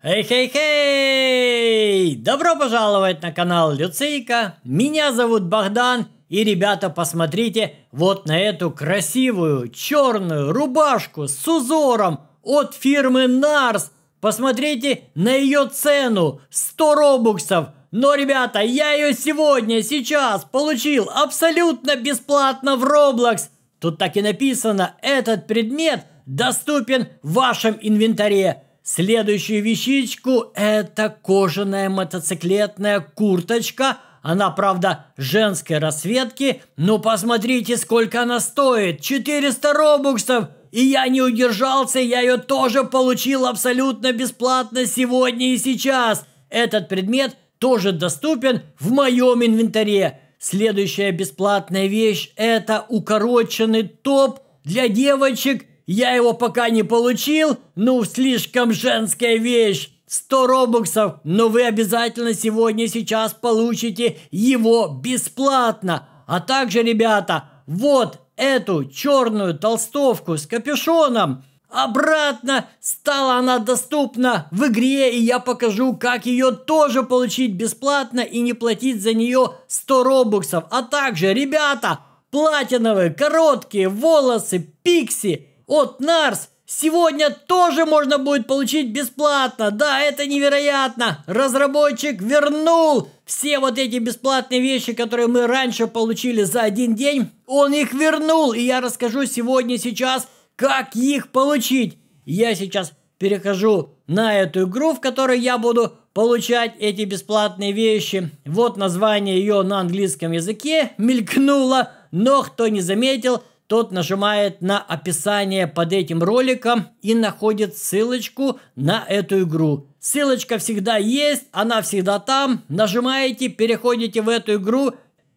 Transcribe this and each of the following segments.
Эй-хей-хей! Добро пожаловать на канал Люцейка. Меня зовут Богдан. И, ребята, посмотрите вот на эту красивую черную рубашку с узором от фирмы Nars. Посмотрите на ее цену 100 робуксов. Но, ребята, я ее сегодня, сейчас получил абсолютно бесплатно в Roblox. Тут так и написано, этот предмет доступен в вашем инвентаре. Следующую вещичку – это кожаная мотоциклетная курточка. Она, правда, женской расцветки, но ну, посмотрите, сколько она стоит. 400 робуксов! И я не удержался, я ее тоже получил абсолютно бесплатно сегодня и сейчас. Этот предмет тоже доступен в моем инвентаре. Следующая бесплатная вещь – это укороченный топ для девочек – я его пока не получил, ну слишком женская вещь. 100 робоксов, но вы обязательно сегодня сейчас получите его бесплатно. А также, ребята, вот эту черную толстовку с капюшоном. Обратно стала она доступна в игре, и я покажу, как ее тоже получить бесплатно и не платить за нее 100 робоксов. А также, ребята, платиновые, короткие волосы, пикси – от Нарс сегодня тоже можно будет получить бесплатно. Да, это невероятно. Разработчик вернул все вот эти бесплатные вещи, которые мы раньше получили за один день. Он их вернул, и я расскажу сегодня сейчас, как их получить. Я сейчас перехожу на эту игру, в которой я буду получать эти бесплатные вещи. Вот название ее на английском языке мелькнуло, но кто не заметил – тот нажимает на описание под этим роликом и находит ссылочку на эту игру. Ссылочка всегда есть, она всегда там. Нажимаете, переходите в эту игру.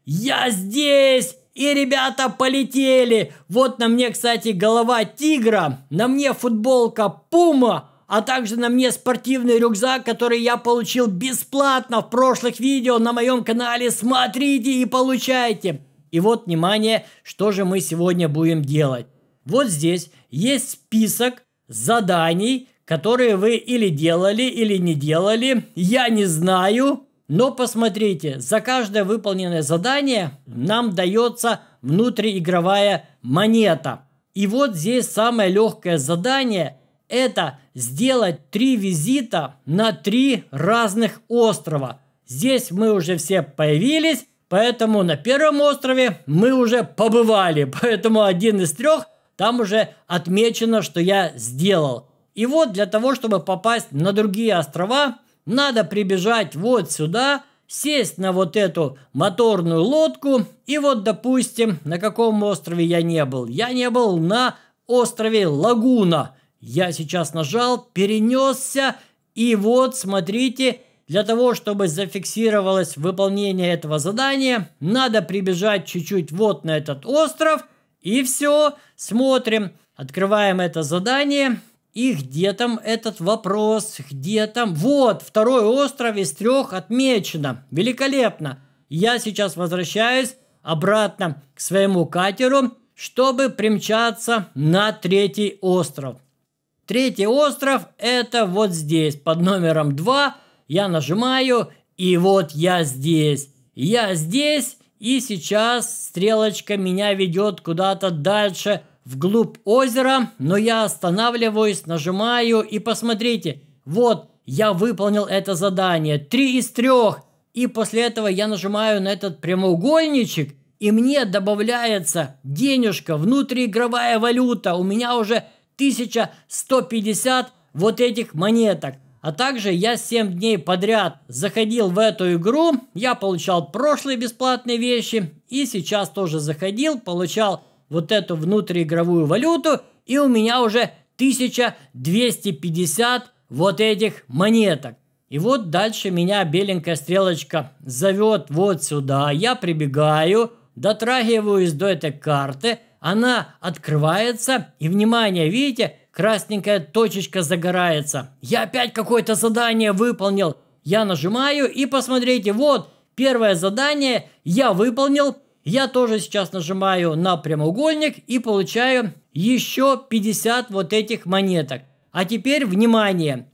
Я здесь! И ребята полетели! Вот на мне, кстати, голова тигра, на мне футболка пума, а также на мне спортивный рюкзак, который я получил бесплатно в прошлых видео на моем канале. Смотрите и получайте! И вот, внимание, что же мы сегодня будем делать. Вот здесь есть список заданий, которые вы или делали, или не делали. Я не знаю, но посмотрите, за каждое выполненное задание нам дается внутриигровая монета. И вот здесь самое легкое задание – это сделать три визита на три разных острова. Здесь мы уже все появились, Поэтому на первом острове мы уже побывали. Поэтому один из трех там уже отмечено, что я сделал. И вот для того, чтобы попасть на другие острова, надо прибежать вот сюда, сесть на вот эту моторную лодку. И вот, допустим, на каком острове я не был? Я не был на острове Лагуна. Я сейчас нажал, перенесся, и вот, смотрите, для того, чтобы зафиксировалось выполнение этого задания, надо прибежать чуть-чуть вот на этот остров. И все, смотрим, открываем это задание. И где там этот вопрос? Где там? Вот, второй остров из трех отмечено. Великолепно. Я сейчас возвращаюсь обратно к своему катеру, чтобы примчаться на третий остров. Третий остров это вот здесь, под номером 2, я нажимаю, и вот я здесь. Я здесь, и сейчас стрелочка меня ведет куда-то дальше, вглубь озера, но я останавливаюсь, нажимаю, и посмотрите, вот, я выполнил это задание. Три из трех. И после этого я нажимаю на этот прямоугольничек, и мне добавляется денежка, внутриигровая валюта. У меня уже 1150 вот этих монеток. А также я 7 дней подряд заходил в эту игру, я получал прошлые бесплатные вещи и сейчас тоже заходил, получал вот эту внутриигровую валюту и у меня уже 1250 вот этих монеток. И вот дальше меня беленькая стрелочка зовет вот сюда, я прибегаю, дотрагиваюсь до этой карты, она открывается и, внимание, видите, красненькая точечка загорается. Я опять какое-то задание выполнил. Я нажимаю и посмотрите, вот, первое задание я выполнил. Я тоже сейчас нажимаю на прямоугольник и получаю еще 50 вот этих монеток. А теперь внимание!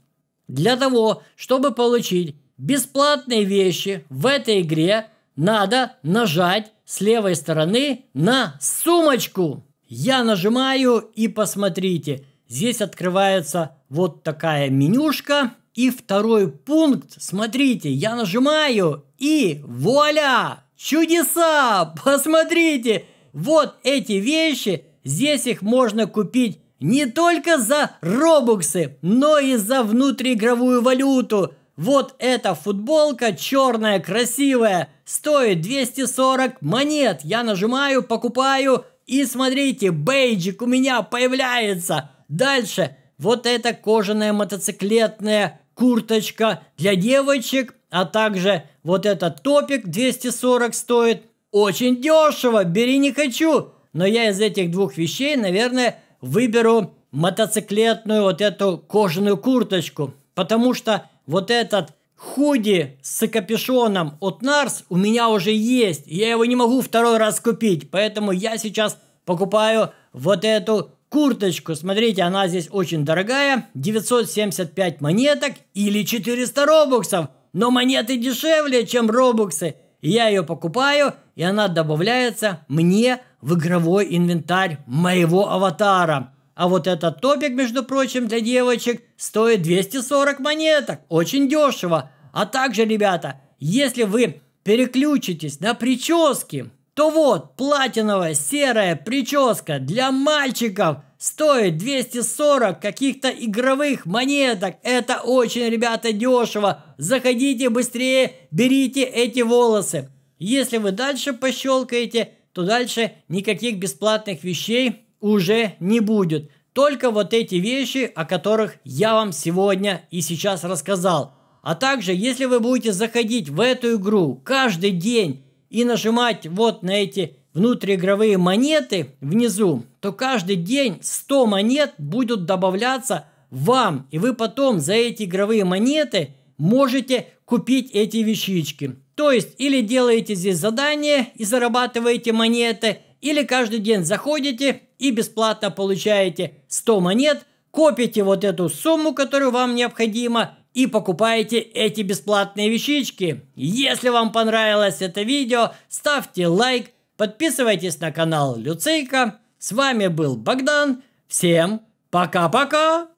Для того, чтобы получить бесплатные вещи в этой игре, надо нажать с левой стороны на сумочку. Я нажимаю и посмотрите – Здесь открывается вот такая менюшка. И второй пункт, смотрите, я нажимаю и вуаля! Чудеса! Посмотрите! Вот эти вещи, здесь их можно купить не только за робуксы, но и за внутриигровую валюту. Вот эта футболка черная, красивая, стоит 240 монет. Я нажимаю, покупаю, и смотрите, бейджик у меня появляется – Дальше вот эта кожаная мотоциклетная курточка для девочек, а также вот этот топик 240 стоит. Очень дешево, бери не хочу. Но я из этих двух вещей, наверное, выберу мотоциклетную вот эту кожаную курточку. Потому что вот этот худи с капюшоном от Нарс у меня уже есть. Я его не могу второй раз купить. Поэтому я сейчас покупаю вот эту Курточку, смотрите, она здесь очень дорогая, 975 монеток или 400 робуксов, но монеты дешевле, чем робуксы. Я ее покупаю, и она добавляется мне в игровой инвентарь моего аватара. А вот этот топик, между прочим, для девочек стоит 240 монеток. Очень дешево. А также, ребята, если вы переключитесь на прически, то вот платиновая серая прическа для мальчиков стоит 240 каких-то игровых монеток. Это очень, ребята, дешево. Заходите быстрее, берите эти волосы. Если вы дальше пощелкаете, то дальше никаких бесплатных вещей уже не будет. Только вот эти вещи, о которых я вам сегодня и сейчас рассказал. А также, если вы будете заходить в эту игру каждый день и нажимать вот на эти внутриигровые монеты внизу, то каждый день 100 монет будут добавляться вам. И вы потом за эти игровые монеты можете купить эти вещички. То есть или делаете здесь задание и зарабатываете монеты, или каждый день заходите и бесплатно получаете 100 монет, копите вот эту сумму, которую вам необходимо, и покупайте эти бесплатные вещички. Если вам понравилось это видео, ставьте лайк, подписывайтесь на канал Люцейка. С вами был Богдан. Всем пока-пока!